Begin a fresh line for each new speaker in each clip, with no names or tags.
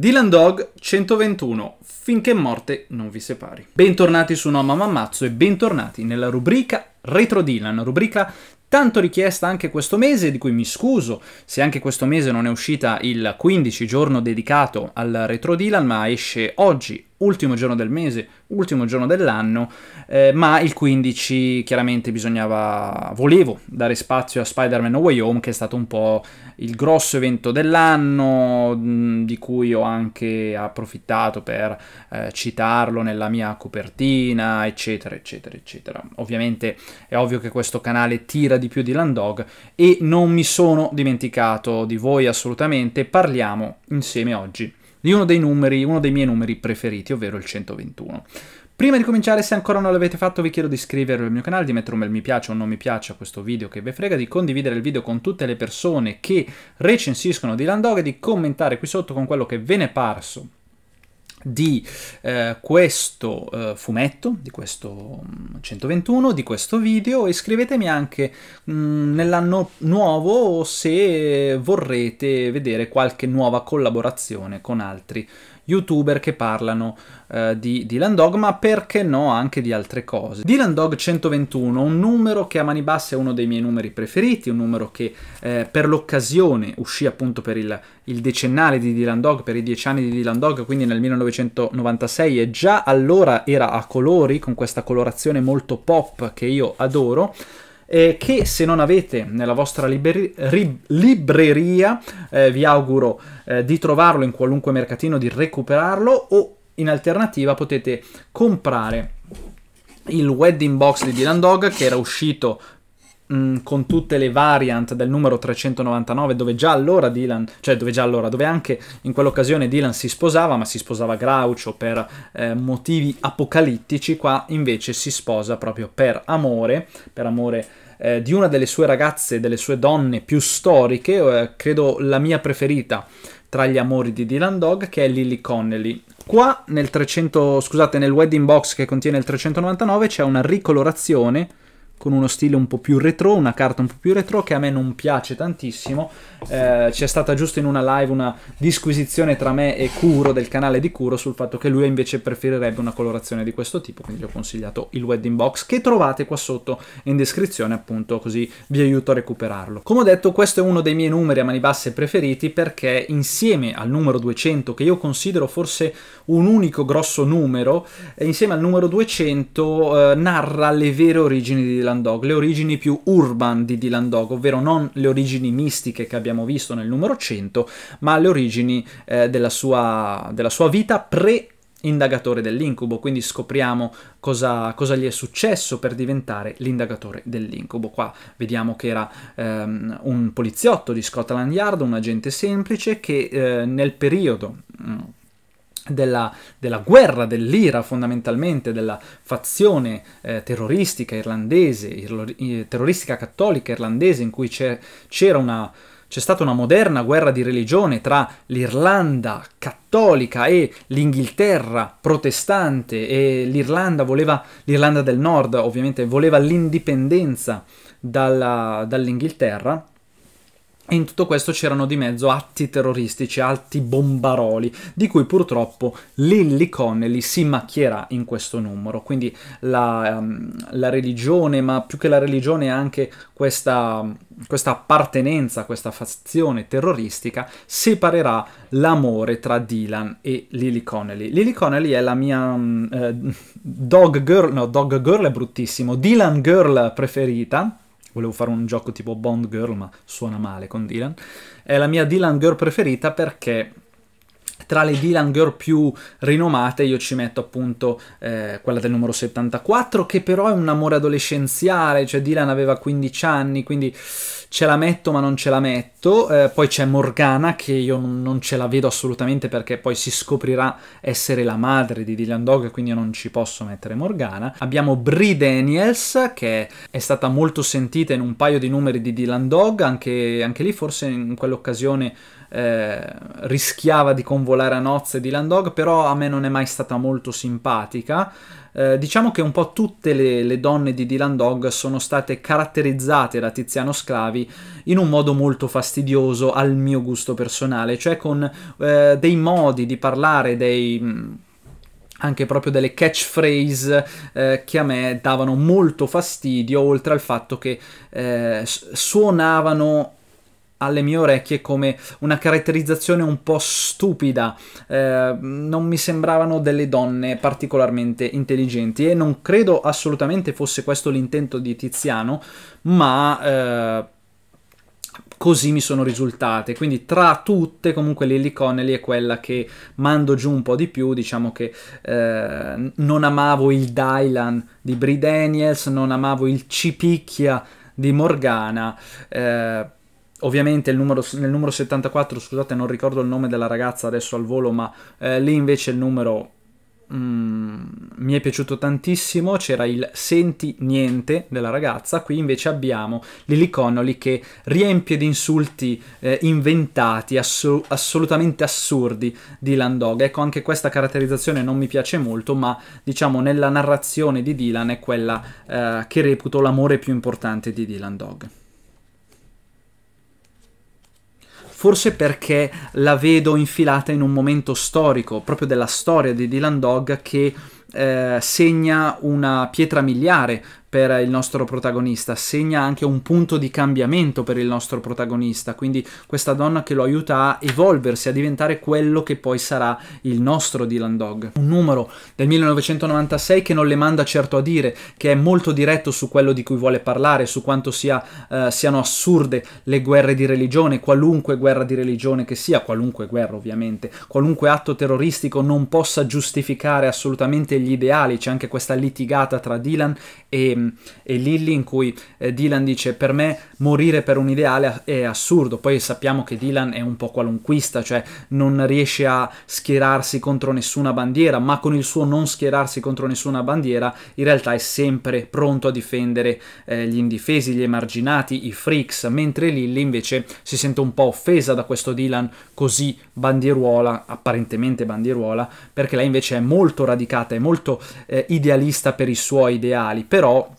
Dylan Dog 121, finché morte non vi separi. Bentornati su Noma Ammazzo e bentornati nella rubrica Retro Dylan, rubrica tanto richiesta anche questo mese, di cui mi scuso se anche questo mese non è uscita il 15 giorno dedicato al Retro Dylan, ma esce oggi ultimo giorno del mese, ultimo giorno dell'anno, eh, ma il 15 chiaramente bisognava, volevo dare spazio a Spider-Man No Home, che è stato un po' il grosso evento dell'anno, di cui ho anche approfittato per eh, citarlo nella mia copertina, eccetera, eccetera, eccetera. Ovviamente è ovvio che questo canale tira di più di Landog e non mi sono dimenticato di voi assolutamente, parliamo insieme oggi di uno dei numeri, uno dei miei numeri preferiti, ovvero il 121. Prima di cominciare, se ancora non l'avete fatto, vi chiedo di iscrivervi al mio canale, di mettere un bel mi piace o non mi piace a questo video che vi frega, di condividere il video con tutte le persone che recensiscono di Dog e di commentare qui sotto con quello che ve ne è parso di eh, questo eh, fumetto, di questo 121, mm, di questo video e scrivetemi anche mm, nell'anno nuovo se vorrete vedere qualche nuova collaborazione con altri youtuber che parlano eh, di Dylan Dog, ma perché no anche di altre cose. Dylan Dog 121, un numero che a mani basse è uno dei miei numeri preferiti, un numero che eh, per l'occasione uscì appunto per il, il decennale di Dylan Dog, per i dieci anni di Dylan Dog, quindi nel 1996 e già allora era a colori, con questa colorazione molto pop che io adoro eh, che se non avete nella vostra libreria eh, vi auguro eh, di trovarlo in qualunque mercatino, di recuperarlo o in alternativa potete comprare il wedding box di Dylan Dog che era uscito mh, mm, con tutte le variant del numero 399, dove già allora Dylan, cioè dove già allora, dove anche in quell'occasione Dylan si sposava, ma si sposava Groucho per eh, motivi apocalittici, qua invece si sposa proprio per amore, per amore eh, di una delle sue ragazze, delle sue donne più storiche, eh, credo la mia preferita tra gli amori di Dylan Dog, che è Lily Connelly. Qua nel, 300, scusate, nel wedding box che contiene il 399 c'è una ricolorazione con uno stile un po' più retro, una carta un po' più retro che a me non piace tantissimo. Eh, c'è stata giusto in una live una disquisizione tra me e Curo del canale di Curo sul fatto che lui invece preferirebbe una colorazione di questo tipo, quindi gli ho consigliato il wedding box che trovate qua sotto in descrizione appunto così vi aiuto a recuperarlo. Come ho detto questo è uno dei miei numeri a mani basse preferiti perché insieme al numero 200 che io considero forse un unico grosso numero, eh, insieme al numero 200 eh, narra le vere origini della Dylan Dog, le origini più urban di Dylan Dog, ovvero non le origini mistiche che abbiamo visto nel numero 100, ma le origini eh, della, sua, della sua vita pre- indagatore dell'incubo, quindi scopriamo cosa, cosa, gli è successo per diventare l'indagatore dell'incubo. Qua vediamo che era ehm, un poliziotto di Scotland Yard, un agente semplice che eh, nel periodo mm, della, della, guerra dell'Ira fondamentalmente, della fazione eh, terroristica irlandese, irlo- terroristica cattolica irlandese in cui c'è, c'era una, c'è stata una moderna guerra di religione tra l'Irlanda cattolica e l'Inghilterra protestante e l'Irlanda, voleva, l'Irlanda del Nord ovviamente voleva l'indipendenza dalla, dall'Inghilterra e in tutto questo c'erano di mezzo atti terroristici, atti bombaroli, di cui purtroppo Lilly Connelly si macchierà in questo numero. Quindi la, ehm, la religione, ma più che la religione anche questa, questa appartenenza, questa fazione terroristica, separerà l'amore tra Dylan e Lily Connelly. Lily Connelly è la mia mm, eh, dog girl, no, dog girl è bruttissimo, Dylan girl preferita volevo fare un gioco tipo Bond Girl, ma suona male con Dylan. È la mia Dylan Girl preferita perché tra le Dylan Girl più rinomate io ci metto appunto eh, quella del numero 74 che però è un amore adolescenziale, cioè Dylan aveva 15 anni, quindi ce la metto ma non ce la metto, eh, poi c'è Morgana che io non ce la vedo assolutamente perché poi si scoprirà essere la madre di Dylan Dog, quindi io non ci posso mettere Morgana. Abbiamo Brie Daniels che è stata molto sentita in un paio di numeri di Dylan Dog, anche, anche lì forse in quell'occasione eh, rischiava di convolare a Nozze di Landog, però a me non è mai stata molto simpatica. Eh, diciamo che un po' tutte le, le, donne di Dylan Dog sono state caratterizzate da Tiziano Sclavi in un modo molto fastidioso al mio gusto personale, cioè con eh, dei modi di parlare, dei anche proprio delle catchphrase eh, che a me davano molto fastidio, oltre al fatto che eh, suonavano alle mie orecchie come una caratterizzazione un po' stupida, eh, non mi sembravano delle donne particolarmente intelligenti e non credo assolutamente fosse questo l'intento di Tiziano, ma... Eh, così mi sono risultate. Quindi tra tutte comunque Lily Connelly è quella che mando giù un po' di più, diciamo che eh, non amavo il Dylan di Brie Daniels, non amavo il Cipicchia di Morgana, eh, Ovviamente numero, nel numero 74, scusate, non ricordo il nome della ragazza adesso al volo, ma eh, lì invece il numero mm, mi è piaciuto tantissimo. C'era il senti niente della ragazza. Qui invece abbiamo Lily Connolly che riempie di insulti eh, inventati, assu assolutamente assurdi di Dylan Dog. Ecco, anche questa caratterizzazione non mi piace molto, ma diciamo nella narrazione di Dylan è quella eh, che reputo l'amore più importante di Dylan Dog. forse perché la vedo infilata in un momento storico, proprio della storia di Dylan Dog, che eh, segna una pietra miliare per il nostro protagonista, segna anche un punto di cambiamento per il nostro protagonista, quindi questa donna che lo aiuta a evolversi, a diventare quello che poi sarà il nostro Dylan Dog. Un numero del 1996 che non le manda certo a dire, che è molto diretto su quello di cui vuole parlare, su quanto sia, eh, siano assurde le guerre di religione, qualunque guerra di religione che sia, qualunque guerra ovviamente, qualunque atto terroristico non possa giustificare assolutamente gli ideali, c'è anche questa litigata tra Dylan e Ehm, e, e Lilly in cui eh, Dylan dice per me morire per un ideale è assurdo, poi sappiamo che Dylan è un po' qualunquista, cioè non riesce a schierarsi contro nessuna bandiera, ma con il suo non schierarsi contro nessuna bandiera in realtà è sempre pronto a difendere eh, gli indifesi, gli emarginati, i freaks, mentre Lilly invece si sente un po' offesa da questo Dylan così bandieruola, apparentemente bandieruola, perché lei invece è molto radicata, è molto eh, idealista per i suoi ideali, però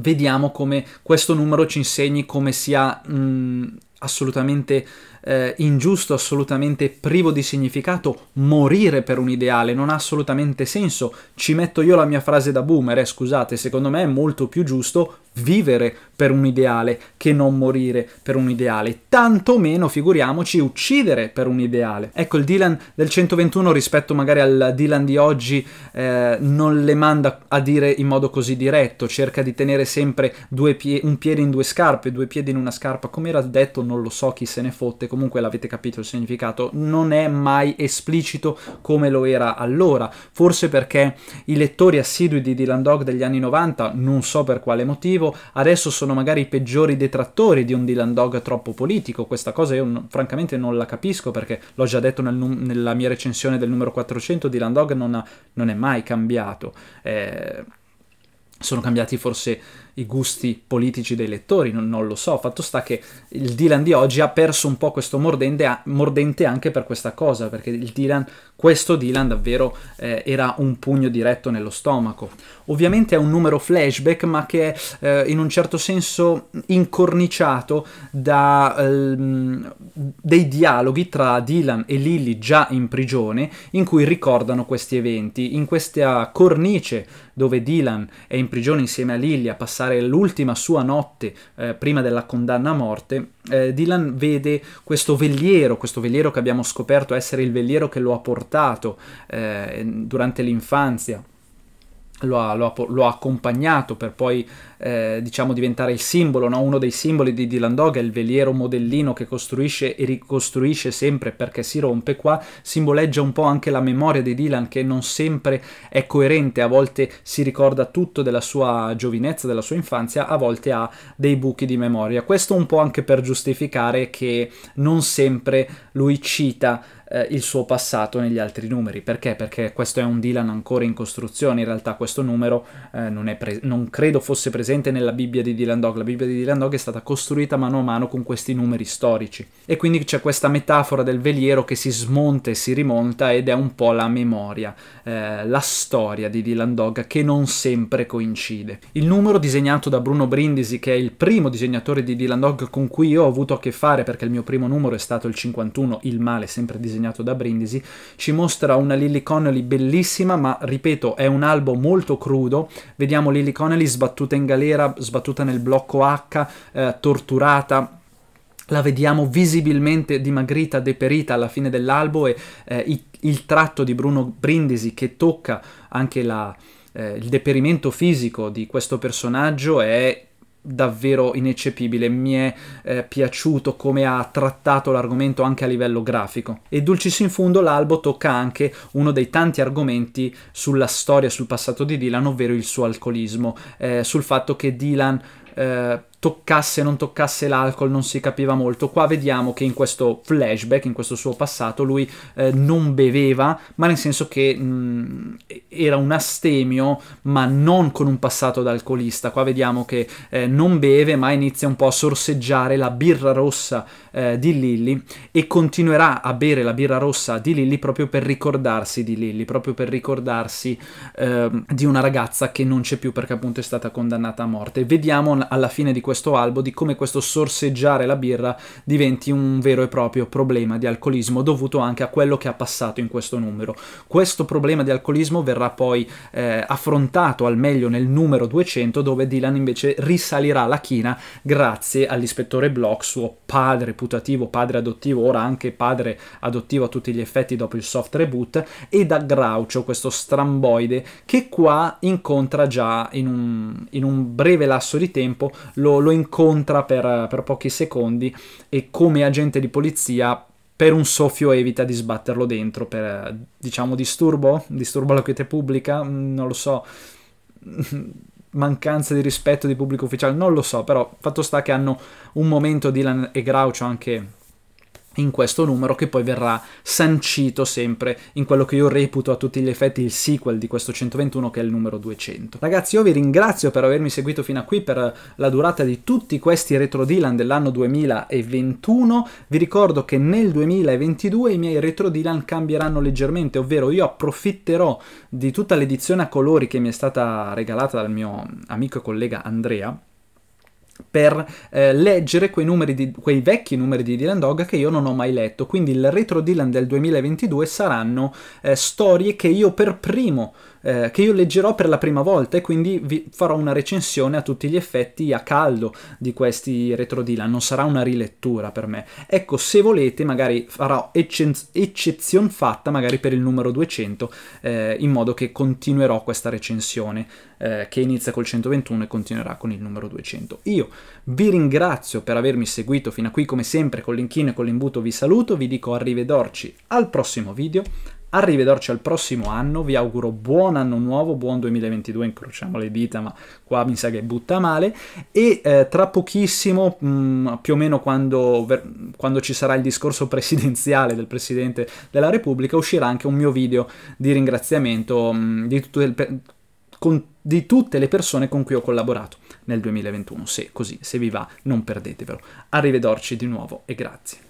vediamo come questo numero ci insegni come sia mh, mm, assolutamente eh, ingiusto, assolutamente privo di significato morire per un ideale, non ha assolutamente senso. Ci metto io la mia frase da boomer, eh, scusate, secondo me è molto più giusto vivere per un ideale che non morire per un ideale, tantomeno figuriamoci uccidere per un ideale. Ecco, il Dylan del 121 rispetto magari al Dylan di oggi eh, non le manda a dire in modo così diretto, cerca di tenere sempre pie un piede in due scarpe, due piedi in una scarpa, come era detto non lo so chi se ne fotte, comunque l'avete capito il significato, non è mai esplicito come lo era allora, forse perché i lettori assidui di Dylan Dog degli anni 90, non so per quale motivo, dicevo adesso sono magari i peggiori detrattori di un Dylan Dog troppo politico, questa cosa io non, francamente non la capisco perché l'ho già detto nel, nella mia recensione del numero 400, Dylan Dog non, ha, non è mai cambiato. Eh, sono cambiati forse i gusti politici dei lettori, non, non, lo so. Fatto sta che il Dylan di oggi ha perso un po' questo mordente, mordente anche per questa cosa, perché il Dylan, questo Dylan davvero eh, era un pugno diretto nello stomaco. Ovviamente è un numero flashback, ma che è eh, in un certo senso incorniciato da ehm, dei dialoghi tra Dylan e Lily già in prigione in cui ricordano questi eventi. In questa cornice dove Dylan è in prigione insieme a Lily a passare passare l'ultima sua notte eh, prima della condanna a morte, eh, Dylan vede questo veliero, questo veliero che abbiamo scoperto essere il veliero che lo ha portato eh, durante l'infanzia lo ha, lo, ha, lo ha, accompagnato per poi eh, diciamo diventare il simbolo, no? uno dei simboli di Dylan Dog è il veliero modellino che costruisce e ricostruisce sempre perché si rompe qua, simboleggia un po' anche la memoria di Dylan che non sempre è coerente, a volte si ricorda tutto della sua giovinezza, della sua infanzia, a volte ha dei buchi di memoria. Questo un po' anche per giustificare che non sempre lui cita eh, il suo passato negli altri numeri. Perché? Perché questo è un Dylan ancora in costruzione, in realtà questo numero eh, non, pre- non, credo fosse presente nella Bibbia di Dylan Dog, la Bibbia di Dylan Dog è stata costruita mano a mano con questi numeri storici. E quindi c'è questa metafora del veliero che si smonta e si rimonta ed è un po' la memoria, eh, la storia di Dylan Dog che non sempre coincide. Il numero disegnato da Bruno Brindisi, che è il primo disegnatore di Dylan Dog con cui io ho avuto a che fare perché il mio primo numero è stato il 51, il male sempre disegnato disegnato da Brindisi, ci mostra una Lily Connolly bellissima, ma ripeto, è un albo molto crudo. Vediamo Lily Connolly sbattuta in galera, sbattuta nel blocco H, eh, torturata la vediamo visibilmente dimagrita, deperita alla fine dell'albo e eh, il, il, tratto di Bruno Brindisi che tocca anche la, eh, il deperimento fisico di questo personaggio è davvero ineccepibile, mi è eh, piaciuto come ha trattato l'argomento anche a livello grafico. E Dulcis in Fundo l'albo tocca anche uno dei tanti argomenti sulla storia, sul passato di Dylan, ovvero il suo alcolismo, eh, sul fatto che Dylan eh, toccasse o non toccasse l'alcol non si capiva molto qua vediamo che in questo flashback in questo suo passato lui eh, non beveva ma nel senso che mh, mm, era un astemio ma non con un passato da alcolista qua vediamo che eh, non beve ma inizia un po' a sorseggiare la birra rossa eh, di Lilly e continuerà a bere la birra rossa di Lilly proprio per ricordarsi di Lilly proprio per ricordarsi ehm, di una ragazza che non c'è più perché appunto è stata condannata a morte vediamo alla fine di questo albo, di come questo sorseggiare la birra diventi un vero e proprio problema di alcolismo dovuto anche a quello che ha passato in questo numero. Questo problema di alcolismo verrà poi eh, affrontato al meglio nel numero 200 dove Dylan invece risalirà la china grazie all'ispettore Block, suo padre putativo, padre adottivo, ora anche padre adottivo a tutti gli effetti dopo il soft reboot, e da Groucho, questo stramboide, che qua incontra già in un, in un breve lasso di tempo lo lo, incontra per, per pochi secondi e come agente di polizia per un soffio evita di sbatterlo dentro per, diciamo, disturbo, disturbo alla quiete pubblica, mm, non lo so, mancanza di rispetto di pubblico ufficiale, non lo so, però fatto sta che hanno un momento Dylan e Groucho anche in questo numero che poi verrà sancito sempre in quello che io reputo a tutti gli effetti il sequel di questo 121 che è il numero 200. Ragazzi io vi ringrazio per avermi seguito fino a qui per la durata di tutti questi retro Dylan dell'anno 2021, vi ricordo che nel 2022 i miei retro Dylan cambieranno leggermente, ovvero io approfitterò di tutta l'edizione a colori che mi è stata regalata dal mio amico e collega Andrea per eh, leggere quei, numeri di, quei vecchi numeri di Dylan Dog che io non ho mai letto. Quindi il retro Dylan del 2022 saranno eh, storie che io per primo eh, che io leggerò per la prima volta e quindi vi farò una recensione a tutti gli effetti a caldo di questi retro Dylan, non sarà una rilettura per me. Ecco, se volete magari farò eccez- eccezione fatta magari per il numero 200 eh, in modo che continuerò questa recensione eh, che inizia col 121 e continuerà con il numero 200. Io vi ringrazio per avermi seguito fino a qui come sempre con l'inchino e con l'imbuto vi saluto, vi dico arrivederci al prossimo video Arrivederci al prossimo anno, vi auguro buon anno nuovo, buon 2022, incrociamo le dita, ma qua mi sa che butta male, e eh, tra pochissimo, mh, mm, più o meno quando, quando ci sarà il discorso presidenziale del Presidente della Repubblica, uscirà anche un mio video di ringraziamento mh, mm, di tutto il, con, di tutte le persone con cui ho collaborato nel 2021. Se così, se vi va, non perdetevelo. Arrivederci di nuovo e grazie.